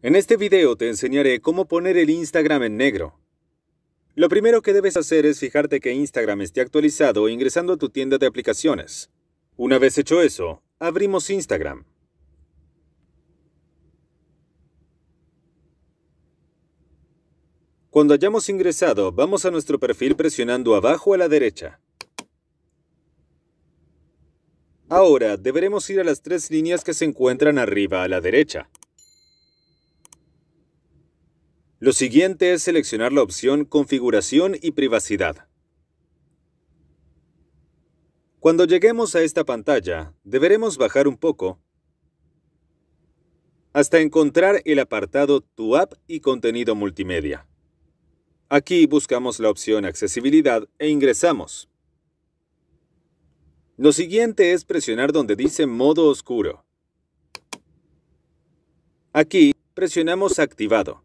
En este video te enseñaré cómo poner el Instagram en negro. Lo primero que debes hacer es fijarte que Instagram esté actualizado ingresando a tu tienda de aplicaciones. Una vez hecho eso, abrimos Instagram. Cuando hayamos ingresado, vamos a nuestro perfil presionando abajo a la derecha. Ahora deberemos ir a las tres líneas que se encuentran arriba a la derecha. Lo siguiente es seleccionar la opción Configuración y privacidad. Cuando lleguemos a esta pantalla, deberemos bajar un poco hasta encontrar el apartado Tu app y contenido multimedia. Aquí buscamos la opción Accesibilidad e ingresamos. Lo siguiente es presionar donde dice Modo Oscuro. Aquí presionamos Activado.